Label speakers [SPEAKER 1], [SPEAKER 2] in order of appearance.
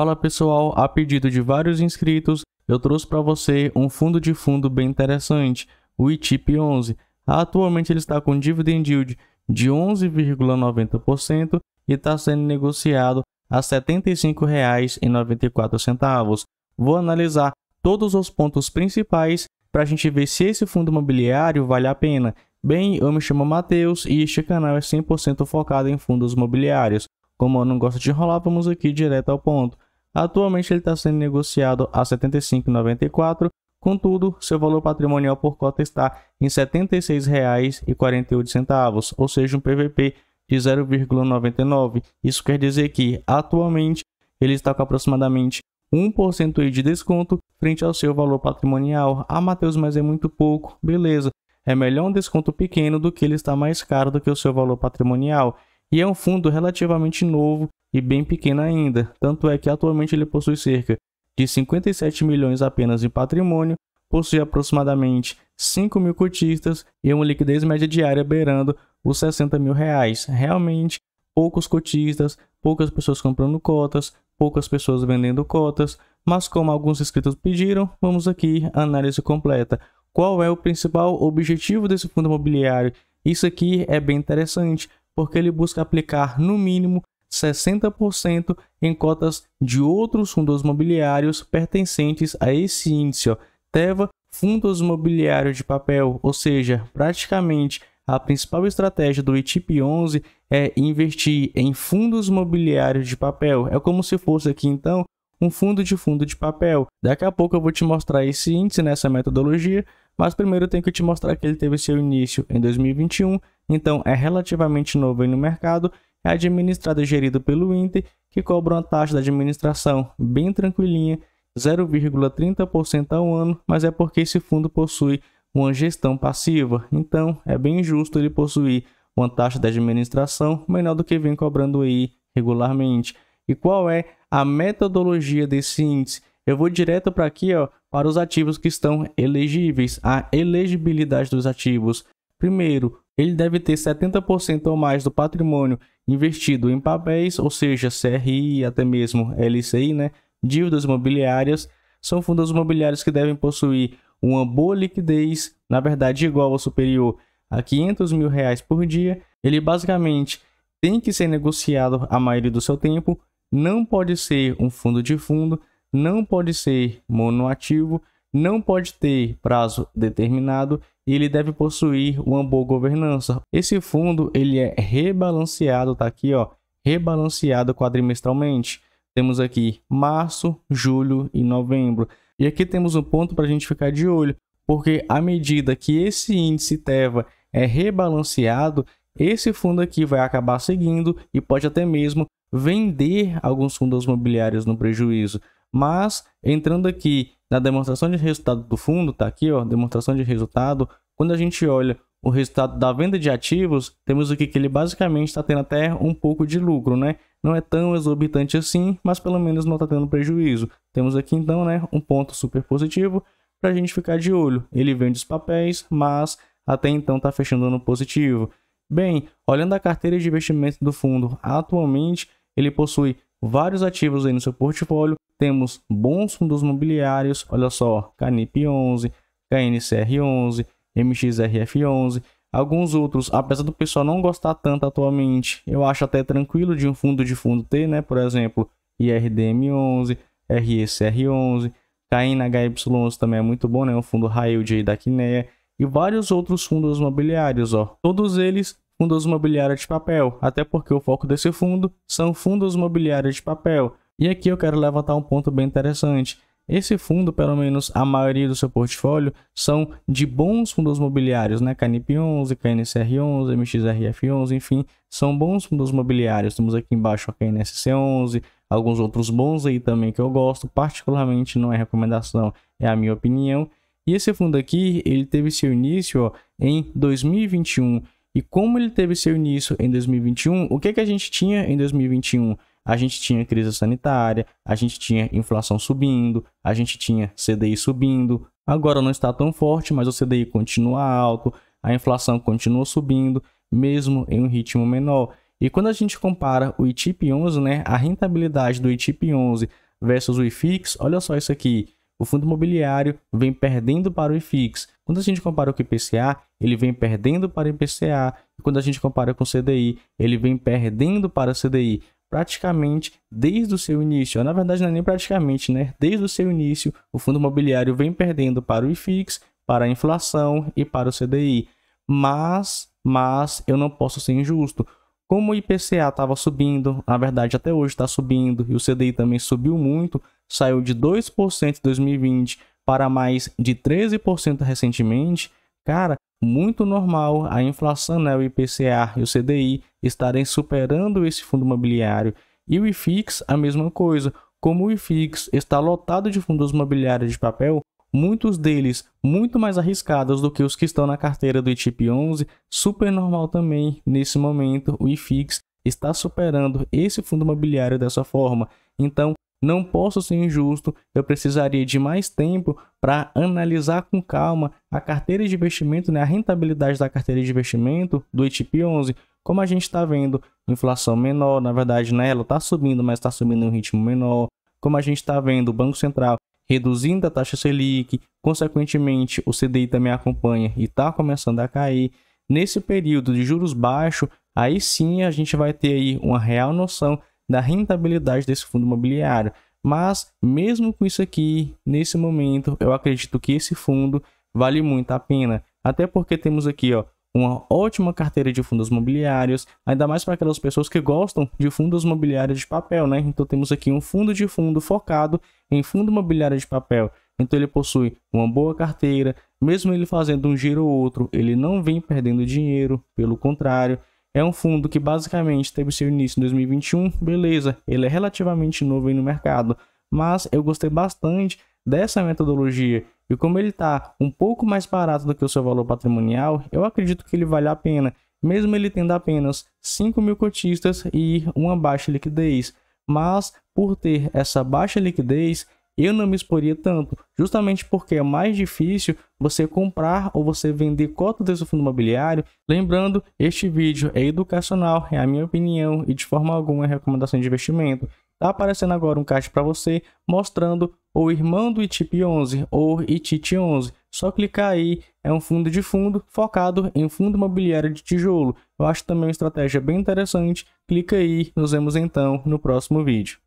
[SPEAKER 1] Fala pessoal, a pedido de vários inscritos, eu trouxe para você um fundo de fundo bem interessante, o ITIP 11. Atualmente ele está com dividend yield de 11,90% e está sendo negociado a R$ 75,94. Vou analisar todos os pontos principais para a gente ver se esse fundo imobiliário vale a pena. Bem, eu me chamo Matheus e este canal é 100% focado em fundos imobiliários. Como eu não gosto de enrolar, vamos aqui direto ao ponto. Atualmente ele está sendo negociado a R$ 75,94, contudo, seu valor patrimonial por cota está em R$ 76,48, ou seja, um PVP de 0,99. Isso quer dizer que, atualmente, ele está com aproximadamente 1% de desconto frente ao seu valor patrimonial. Ah, Matheus, mas é muito pouco. Beleza, é melhor um desconto pequeno do que ele estar mais caro do que o seu valor patrimonial. E é um fundo relativamente novo e bem pequena ainda, tanto é que atualmente ele possui cerca de 57 milhões apenas em patrimônio, possui aproximadamente 5 mil cotistas e uma liquidez média diária beirando os 60 mil reais. Realmente, poucos cotistas, poucas pessoas comprando cotas, poucas pessoas vendendo cotas, mas como alguns inscritos pediram, vamos aqui à análise completa. Qual é o principal objetivo desse fundo imobiliário? Isso aqui é bem interessante, porque ele busca aplicar no mínimo 60% em cotas de outros fundos mobiliários pertencentes a esse índice. Ó. Teva, fundos mobiliários de papel, ou seja, praticamente a principal estratégia do ITIP11 é investir em fundos mobiliários de papel. É como se fosse aqui então um fundo de fundo de papel. Daqui a pouco eu vou te mostrar esse índice nessa metodologia, mas primeiro eu tenho que te mostrar que ele teve seu início em 2021, então é relativamente novo no mercado é administrado e gerido pelo Inter, que cobra uma taxa de administração bem tranquilinha, 0,30% ao ano, mas é porque esse fundo possui uma gestão passiva, então é bem justo ele possuir uma taxa de administração menor do que vem cobrando aí regularmente. E qual é a metodologia desse índice? Eu vou direto para aqui, ó, para os ativos que estão elegíveis, a elegibilidade dos ativos. Primeiro, ele deve ter 70% ou mais do patrimônio investido em papéis, ou seja, CRI, até mesmo LCI, né? dívidas imobiliárias. São fundos imobiliários que devem possuir uma boa liquidez, na verdade igual ou superior a 500 mil reais por dia. Ele basicamente tem que ser negociado a maioria do seu tempo, não pode ser um fundo de fundo, não pode ser monoativo, não pode ter prazo determinado e ele deve possuir uma boa governança. Esse fundo ele é rebalanceado, tá aqui, ó, rebalanceado quadrimestralmente. Temos aqui março, julho e novembro. E aqui temos um ponto para a gente ficar de olho, porque à medida que esse índice Teva é rebalanceado, esse fundo aqui vai acabar seguindo e pode até mesmo vender alguns fundos imobiliários no prejuízo. Mas entrando aqui na demonstração de resultado do fundo, tá aqui, ó, demonstração de resultado. Quando a gente olha o resultado da venda de ativos, temos aqui que ele basicamente está tendo até um pouco de lucro, né? Não é tão exorbitante assim, mas pelo menos não está tendo prejuízo. Temos aqui então, né, um ponto super positivo para a gente ficar de olho. Ele vende os papéis, mas até então está fechando no positivo. Bem, olhando a carteira de investimento do fundo, atualmente ele possui vários ativos aí no seu portfólio. Temos bons fundos mobiliários, olha só, CANIP11, KNCR11, MXRF11, alguns outros, apesar do pessoal não gostar tanto atualmente, eu acho até tranquilo de um fundo de fundo ter, né? Por exemplo, IRDM11, RSR11, KNHY11 também é muito bom, né? É um fundo high yield da Quineia e vários outros fundos imobiliários, ó. Todos eles fundos imobiliários de papel, até porque o foco desse fundo são fundos imobiliários de papel. E aqui eu quero levantar um ponto bem interessante. Esse fundo, pelo menos a maioria do seu portfólio, são de bons fundos imobiliários, né? KNP11, KNCR11, MXRF11, enfim, são bons fundos imobiliários. Temos aqui embaixo a KNSC11, alguns outros bons aí também que eu gosto, particularmente não é recomendação, é a minha opinião. E esse fundo aqui, ele teve seu início ó, em 2021 e como ele teve seu início em 2021, o que, que a gente tinha em 2021? A gente tinha crise sanitária, a gente tinha inflação subindo, a gente tinha CDI subindo. Agora não está tão forte, mas o CDI continua alto, a inflação continua subindo, mesmo em um ritmo menor. E quando a gente compara o ITIP 11, né, a rentabilidade do ITIP 11 versus o IFIX, olha só isso aqui o fundo imobiliário vem perdendo para o IFIX. Quando a gente compara com o IPCA, ele vem perdendo para o IPCA. E quando a gente compara com o CDI, ele vem perdendo para o CDI. Praticamente desde o seu início, na verdade não é nem praticamente, né? Desde o seu início, o fundo imobiliário vem perdendo para o IFIX, para a inflação e para o CDI. Mas, mas eu não posso ser injusto. Como o IPCA estava subindo, na verdade até hoje está subindo, e o CDI também subiu muito, saiu de 2% em 2020 para mais de 13% recentemente, cara, muito normal a inflação, né, o IPCA e o CDI estarem superando esse fundo imobiliário. E o IFIX, a mesma coisa. Como o IFIX está lotado de fundos imobiliários de papel, muitos deles muito mais arriscados do que os que estão na carteira do ITIP 11, super normal também nesse momento o IFIX está superando esse fundo imobiliário dessa forma. Então, não posso ser injusto, eu precisaria de mais tempo para analisar com calma a carteira de investimento, né, a rentabilidade da carteira de investimento do ETP 11. Como a gente está vendo, inflação menor, na verdade, né, ela está subindo, mas está subindo em um ritmo menor. Como a gente está vendo, o Banco Central reduzindo a taxa Selic, consequentemente, o CDI também acompanha e está começando a cair. Nesse período de juros baixos, aí sim a gente vai ter aí uma real noção da rentabilidade desse fundo imobiliário. Mas mesmo com isso aqui, nesse momento, eu acredito que esse fundo vale muito a pena. Até porque temos aqui, ó, uma ótima carteira de fundos imobiliários, ainda mais para aquelas pessoas que gostam de fundos imobiliários de papel, né? Então temos aqui um fundo de fundo focado em fundo imobiliário de papel. Então ele possui uma boa carteira, mesmo ele fazendo um giro ou outro, ele não vem perdendo dinheiro, pelo contrário, é um fundo que basicamente teve seu início em 2021, beleza, ele é relativamente novo aí no mercado, mas eu gostei bastante dessa metodologia e como ele está um pouco mais barato do que o seu valor patrimonial, eu acredito que ele vale a pena, mesmo ele tendo apenas 5 mil cotistas e uma baixa liquidez. Mas por ter essa baixa liquidez, eu não me exporia tanto, justamente porque é mais difícil você comprar ou você vender cota desse fundo imobiliário. Lembrando, este vídeo é educacional, é a minha opinião e de forma alguma é recomendação de investimento. Tá aparecendo agora um caixa para você mostrando o irmão do ITIP 11 ou ITIT 11. Só clicar aí, é um fundo de fundo focado em fundo imobiliário de tijolo. Eu acho também uma estratégia bem interessante. Clica aí, nos vemos então no próximo vídeo.